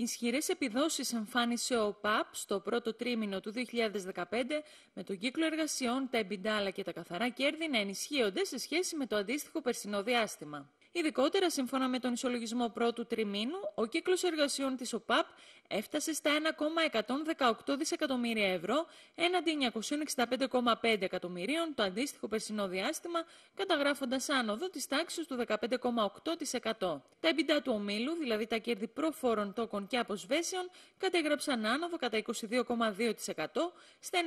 Ισχυρές επιδόσεις εμφάνισε ο ΠΑΠ στο πρώτο τρίμηνο του 2015 με τον κύκλο εργασιών, τα εμπιντάλα και τα καθαρά κέρδη να ενισχύονται σε σχέση με το αντίστοιχο περσινό διάστημα. Ειδικότερα, σύμφωνα με τον ισολογισμό πρώτου τριμήνου, ο κύκλος εργασιών της ΟΠΑΠ έφτασε στα 1,118 δισεκατομμύρια ευρώ, έναντι 965,5 εκατομμυρίων το αντίστοιχο περσινό διάστημα, καταγράφοντας άνοδο της τάξης του 15,8%. Τα επιτά του ομίλου, δηλαδή τα κέρδη προφόρων τόκων και αποσβέσεων, κατέγραψαν άνοδο κατά 22,2% στα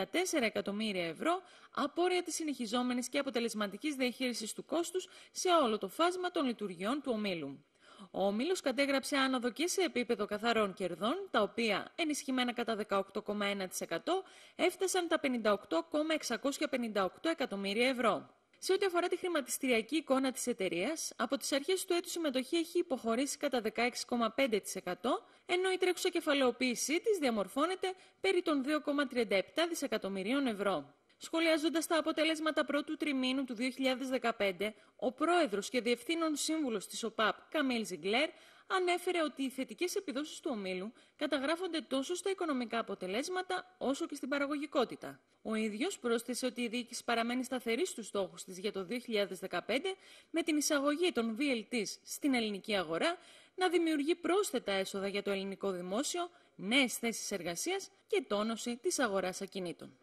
93,194 εκατομμύρια ευρώ, απόρρια της συνεχιζόμενης και αποτελεσματικής διαχείρισης του κόσμου σε όλο το φάσμα των λειτουργιών του ομίλου. Ο όμιλος κατέγραψε άνοδο και σε επίπεδο καθαρών κερδών, τα οποία ενισχυμένα κατά 18,1% έφτασαν τα 58,658 εκατομμύρια ευρώ. Σε ό,τι αφορά τη χρηματιστηριακή εικόνα της εταιρείας, από τις αρχές του έτους η συμμετοχή έχει υποχωρήσει κατά 16,5%, ενώ η τρέχουσα κεφαλαιοποίησή της διαμορφώνεται περί των 2,37 δισεκατομμυρίων ευρώ. Σχολιάζοντας τα αποτελέσματα πρώτου τριμήνου του 2015, ο πρόεδρος και διευθύνων σύμβουλος της ΟΠΑΠ, Καμίλ Ζιγκλέρ, ανέφερε ότι οι θετικές επιδόσεις του ομίλου καταγράφονται τόσο στα οικονομικά αποτελέσματα όσο και στην παραγωγικότητα. Ο ίδιος πρόσθεσε ότι η διοίκηση παραμένει σταθερή στους στόχους της για το 2015 με την εισαγωγή των VLT στην ελληνική αγορά να δημιουργεί πρόσθετα έσοδα για το ελληνικό δημόσιο, νέες θέσεις εργασίας και τόνωση της αγοράς ακινήτων.